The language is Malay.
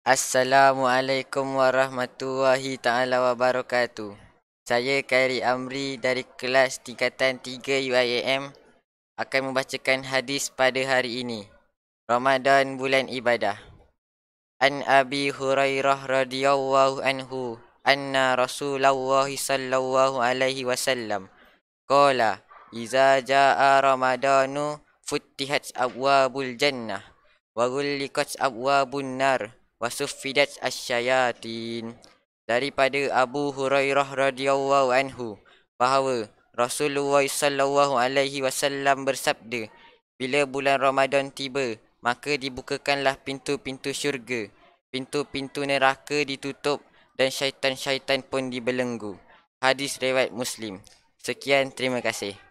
Assalamualaikum warahmatullahi taala wabarakatuh. Saya Kairi Amri dari kelas tingkatan 3 UIAM akan membacakan hadis pada hari ini. Ramadan bulan ibadah. An Abi Hurairah radhiyallahu anhu anna Rasulullah sallallahu alaihi wasallam Kala iza jaa ramadhanu futtihat abwabul jannah wa ghulliqat abwabun nar wasufidat asyayatin daripada Abu Hurairah radhiyallahu anhu bahawa Rasulullah sallallahu alaihi wasallam bersabda bila bulan Ramadan tiba maka dibukakanlah pintu-pintu syurga pintu-pintu neraka ditutup dan syaitan-syaitan pun dibelenggu hadis riwayat Muslim sekian terima kasih